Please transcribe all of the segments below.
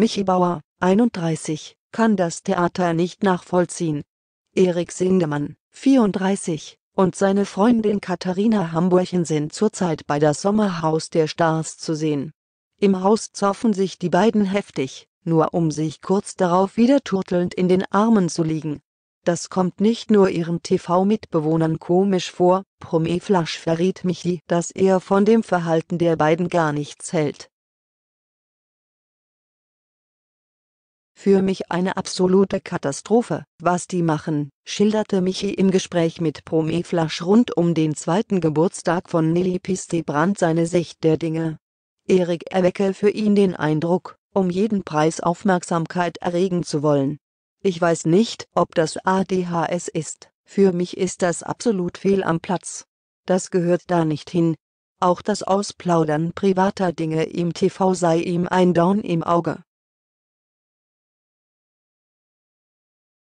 Michi Bauer, 31, kann das Theater nicht nachvollziehen. Erik Sindemann, 34, und seine Freundin Katharina Hamburchen sind zurzeit bei das Sommerhaus der Stars zu sehen. Im Haus zoffen sich die beiden heftig, nur um sich kurz darauf wieder turtelnd in den Armen zu liegen. Das kommt nicht nur ihren TV-Mitbewohnern komisch vor, Promeflash verriet Michi, dass er von dem Verhalten der beiden gar nichts hält. für mich eine absolute Katastrophe, was die machen, schilderte Michi im Gespräch mit Promiflash rund um den zweiten Geburtstag von Nelly Pistebrand seine Sicht der Dinge. Erik erwecke für ihn den Eindruck, um jeden Preis Aufmerksamkeit erregen zu wollen. Ich weiß nicht, ob das ADHS ist, für mich ist das absolut fehl am Platz. Das gehört da nicht hin. Auch das Ausplaudern privater Dinge im TV sei ihm ein Dorn im Auge.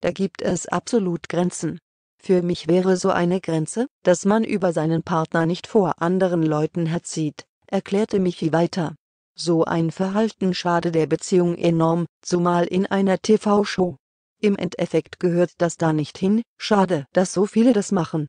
da gibt es absolut Grenzen. Für mich wäre so eine Grenze, dass man über seinen Partner nicht vor anderen Leuten herzieht, erklärte Michi weiter. So ein Verhalten schade der Beziehung enorm, zumal in einer TV-Show. Im Endeffekt gehört das da nicht hin, schade, dass so viele das machen.